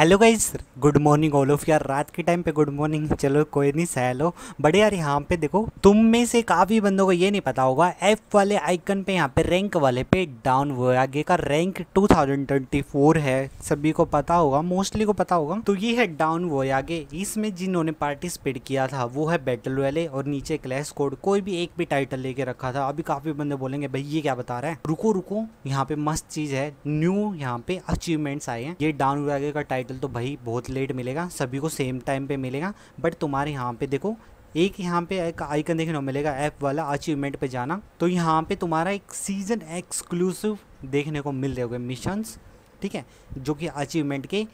hello guys good morning all of यार रात के टाइम पे गुड मॉर्निंग चलो कोई नहीं सह लो बड़े यार यहाँ पे देखो तुम में से काफ़ी बंदों को ये नहीं पता होगा एफ वाले आइकन पे यहाँ पे रैंक वाले पे डाउन हुआ है आगे का रैंक 2024 है सभी को पता होगा मोस्टली को पता होगा तो ये है डाउन वो आगे इसमें जिन्होंने पार्टिसिपेट किया था वो है बैटल वाले और नीचे क्लैश कोड कोई भी एक भी टाइटल लेके रखा था अभी काफ़ी बंदे बोलेंगे भाई ये क्या बता रहे हैं रुको रुको यहाँ पे मस्त चीज़ है न्यू यहाँ पे अचीवमेंट्स आए हैं ये डाउन हुआ आगे का टाइटल साइकिल तो भाई बहुत लेट मिलेगा सभी को सेम टाइम पे मिलेगा बट तुम्हारे यहाँ पे देखो एक यहाँ पे एक आइकन देखने को मिलेगा ऐप वाला अचीवमेंट पे जाना तो यहाँ पे तुम्हारा एक सीजन एक्सक्लूसिव देखने को मिल रहे होंगे मिशंस ठीक है जो कि अचीवमेंट के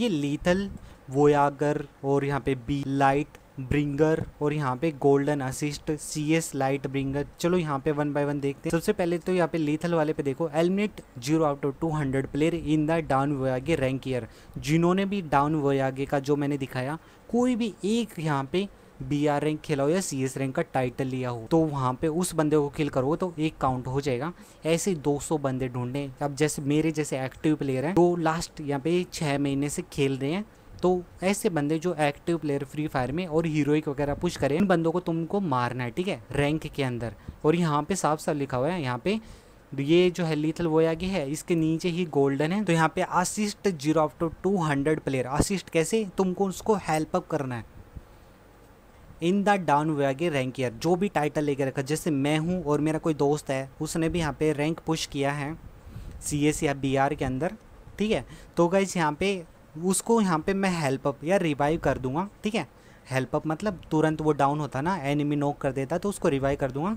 ये लीथल वोयागर और यहाँ पे बी लाइट ब्रिंगर और यहाँ पे golden assist C S light bringer चलो यहाँ पे वन बाय वन देखते हैं सबसे पहले तो यहाँ पे लीथल वाले पे देखो eliminate zero out of two hundred player in the dawn voyage rank year जिन्होंने भी डाउन वोयागे का जो मैंने दिखाया कोई भी एक यहाँ पे बी आर रैंक खेला हो या सी एस रैंक का टाइटल लिया हो तो वहाँ पे उस बंदे को किल करो तो एक काउंट हो जाएगा ऐसे 200 बंदे ढूंढें अब जैसे मेरे जैसे एक्टिव प्लेयर हैं जो लास्ट यहाँ पे छः महीने से खेल रहे हैं तो ऐसे बंदे जो एक्टिव प्लेयर फ्री फायर में और हीरोइक वगैरह पुश करें इन बंदों को तुमको मारना है ठीक है रैंक के अंदर और यहाँ पे साफ साफ लिखा हुआ है यहाँ पे ये जो है लीथल वो आगे है इसके नीचे ही गोल्डन है तो यहाँ पे assist zero of two two hundred player assist कैसे तुमको उसको हेल्प अप करना है इन द डाउन वे आगे रैंक ईयर जो भी टाइटल लेके रखा जैसे मैं हूँ और मेरा कोई दोस्त है उसने भी यहाँ पे रैंक पुश किया है सी एस या बी आर के अंदर ठीक है तो गाइज यहाँ पे उसको यहाँ पे मैं हेल्प अप या रिवाइव कर दूंगा ठीक है हेल्प अप मतलब तुरंत वो डाउन होता ना एनिमी नोक कर देता तो उसको रिवाइव कर दूंगा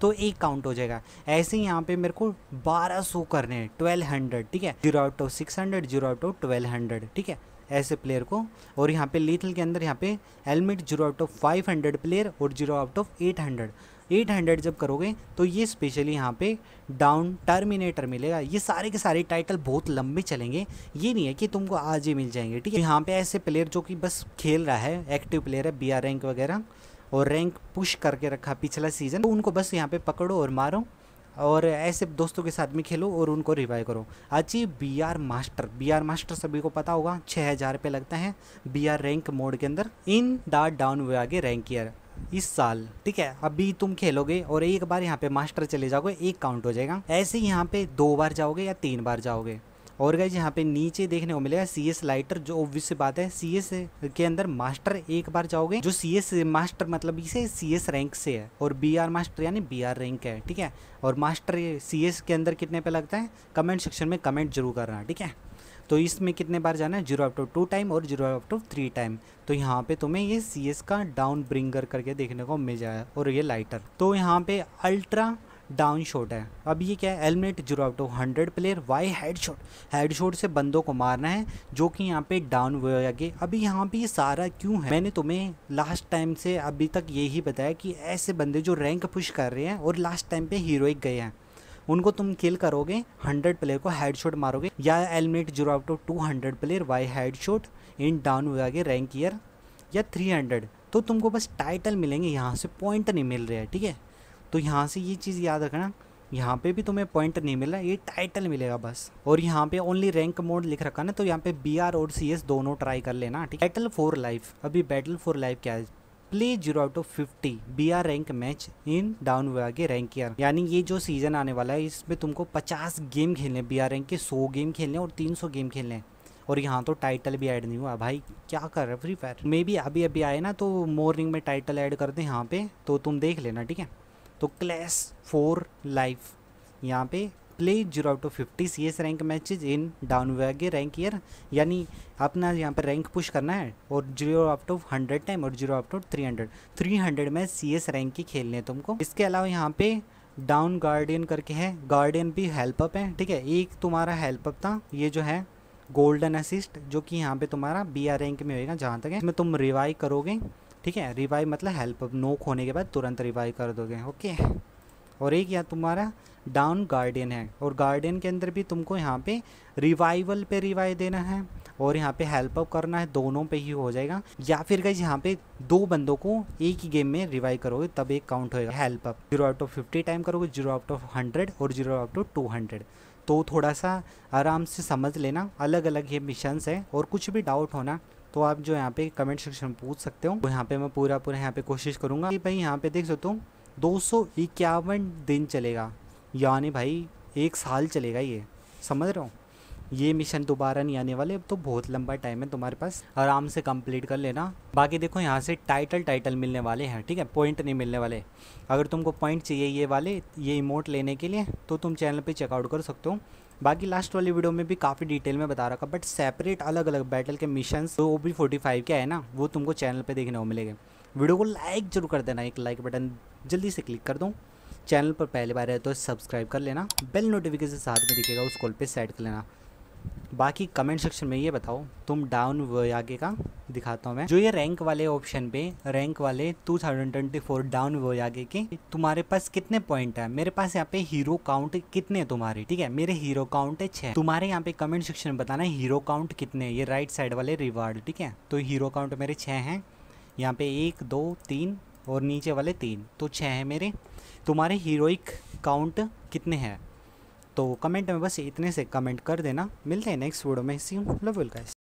तो एक काउंट हो जाएगा ऐसे ही यहाँ पे मेरे को 1200 करने हैं 1200 ठीक है zero out of six hundred zero out of twelve hundred ठीक है ऐसे प्लेयर को और यहाँ पे लीथल के अंदर यहाँ पे helmet zero out of five hundred player और zero out of eight hundred 800 जब करोगे तो ये स्पेशली यहाँ पे डाउन टर्मिनेटर मिलेगा ये सारे के सारे टाइटल बहुत लंबे चलेंगे ये नहीं है कि तुमको आज ही मिल जाएंगे ठीक है यहाँ पे ऐसे प्लेयर जो कि बस खेल रहा है एक्टिव प्लेयर है बी रैंक वगैरह और रैंक पुश करके रखा पिछला सीजन तो उनको बस यहाँ पे पकड़ो और मारो और ऐसे दोस्तों के साथ में खेलो और उनको रिवाइव करो अच्छी B R master B R master सभी को पता होगा छः हज़ार रुपये लगता है बी आर रैंक मोड के अंदर इन डाट डाउन वे आगे रैंक ईयर इस साल ठीक है अभी तुम खेलोगे और एक बार यहाँ पे मास्टर चले जाओगे एक काउंट हो जाएगा ऐसे ही यहाँ पे दो बार जाओगे या तीन बार जाओगे और गए यहाँ पे नीचे देखने को मिलेगा सी एस लाइटर जो ऑब्वियस से बात है सी एस के अंदर मास्टर एक बार जाओगे जो सी एस मास्टर मतलब इसे सी एस रैंक से है और बी आर मास्टर यानी बी आर रैंक है ठीक है और मास्टर सी एस के अंदर कितने पे लगता है कमेंट सेक्शन में कमेंट जरूर करना ठीक है तो इसमें कितने बार जाना है जीरो आफ्टर टू टाइम और जीरो आफ्टर थ्री टाइम तो यहाँ पे तुम्हें ये सी एस का डाउन ब्रिंगर करके देखने को मिल जाए और ये लाइटर तो यहाँ पे अल्ट्रा डाउन शॉट है अब ये क्या है helmet zero out of hundred player via head shot head shot से बंदों को मारना है जो कि यहाँ पे डाउन हुए आगे अभी यहाँ पे ये सारा क्यों है मैंने तुम्हें लास्ट टाइम से अभी तक यही बताया कि ऐसे बंदे जो रैंक पुश कर रहे हैं और लास्ट टाइम पे हीरोइक गए हैं उनको तुम किल करोगे हंड्रेड प्लेयर को हेड शॉट मारोगे या eliminate zero out of two hundred player via head shot in down हो जाएगी रैंक ईयर या थ्री हंड्रेड तो तुमको बस टाइटल मिलेंगे यहाँ से पॉइंट नहीं मिल रहा है ठीक है तो यहाँ से ये चीज़ याद रखना यहाँ पे भी तुम्हें पॉइंट नहीं मिल रहा ये टाइटल मिलेगा बस और यहाँ पे ओनली रैंक मोड लिख रखा ना तो यहाँ पे बी और सी दोनों ट्राई कर लेना ठीक है बैटल फॉर लाइफ अभी बैटल फॉर लाइफ क्या है please zero out of fifty B R rank match in down के रैंक ईयर यानी ये जो सीजन आने वाला है इसमें तुमको पचास गेम खेलने बी आर रैंक के सौ गेम खेलने और तीन सौ गेम खेलने और यहाँ तो टाइटल भी ऐड नहीं हुआ भाई क्या कर रहे फ्री फायर मे बी अभी अभी आए ना तो मॉर्निंग में टाइटल ऐड कर दें यहाँ पे तो तुम देख लेना ठीक है तो क्लैस फोर लाइफ यहाँ पे plays zero out of fifty C S rank matches in down वैगे रैंक ईयर यानी अपना यहाँ पर रैंक पुश करना है और zero out of hundred time और zero out of three hundred three hundred में सी एस रैंक की खेलने हैं तुमको इसके अलावा यहाँ पे डाउन गार्डियन करके है गार्डियन भी हेल्प अप है ठीक है एक तुम्हारा हेल्पअप था ये जो है गोल्डन असिस्ट जो कि यहाँ पे तुम्हारा बी आर रैंक में होगा जहाँ तक है इसमें तुम रिवाइव करोगे ठीक है रिवाइव मतलब हेल्प अप नोक होने के बाद तुरंत रिवाइव कर दोगे ओके और एक या तुम्हारा डाउन गार्डियन है और गार्डन के अंदर भी तुमको यहाँ पे रिवाइवल पे रिवाइव देना है और यहाँ पे हेल्प अप करना है दोनों पे ही हो जाएगा या फिर गाइज यहाँ पे दो बंदों को एक ही गेम में रिवाइव करोगे तब एक काउंट होएगा help up zero out of fifty time करोगे जीरो आउट ऑफ हंड्रेड और zero out of two hundred तो थोड़ा सा आराम से समझ लेना अलग अलग ये मिशंस है और कुछ भी डाउट होना तो आप जो यहाँ पे कमेंट सेक्शन में पूछ सकते हो तो यहाँ पे मैं पूरा पूरा यहाँ पे कोशिश करूँगा कि भाई यहाँ पे देख सकते हो दो दिन चलेगा यानी भाई एक साल चलेगा ये समझ रहे हो ये मिशन दोबारा नहीं आने वाले अब तो बहुत लंबा टाइम है तुम्हारे पास आराम से कंप्लीट कर लेना बाकी देखो यहाँ से टाइटल टाइटल मिलने वाले हैं ठीक है पॉइंट नहीं मिलने वाले अगर तुमको पॉइंट चाहिए ये वाले ये इमोट लेने के लिए तो तुम चैनल पे चेकआउट कर सकते हो बाकी लास्ट वाली वीडियो में भी काफ़ी डिटेल में बता रखा बट सेपरेट अलग अलग बैटल के मिशन वो भी फोर्टी फाइव के है ना वो तुमको चैनल पर देखने को मिलेगा वीडियो को लाइक जरूर कर देना एक लाइक बटन जल्दी से क्लिक कर दो चैनल पर पहली बार है तो सब्सक्राइब कर लेना बेल नोटिफिकेशन साथ में दिखेगा उस कॉल पर सेट कर लेना बाकी कमेंट सेक्शन में ये बताओ तुम डाउन आगे का दिखाता हूँ मैं जो ये रैंक वाले ऑप्शन पे रैंक वाले 2024 डाउन वो आगे के तुम्हारे पास कितने पॉइंट है मेरे पास यहाँ पे हीरो काउंट कितने है तुम्हारे ठीक है मेरे हीरो काउंट है छः तुम्हारे यहाँ पे कमेंट सेक्शन में बताना हीरो काउंट कितने है ये राइट साइड वाले रिवार्ड ठीक है तो हीरो काउंट मेरे छः हैं यहाँ पे एक दो तीन और नीचे वाले तीन तो छः हैं मेरे तुम्हारे हीरोइक काउंट कितने हैं तो कमेंट में बस इतने से कमेंट कर देना मिलते हैं नेक्स्ट वीडियो में इसी लव गाइस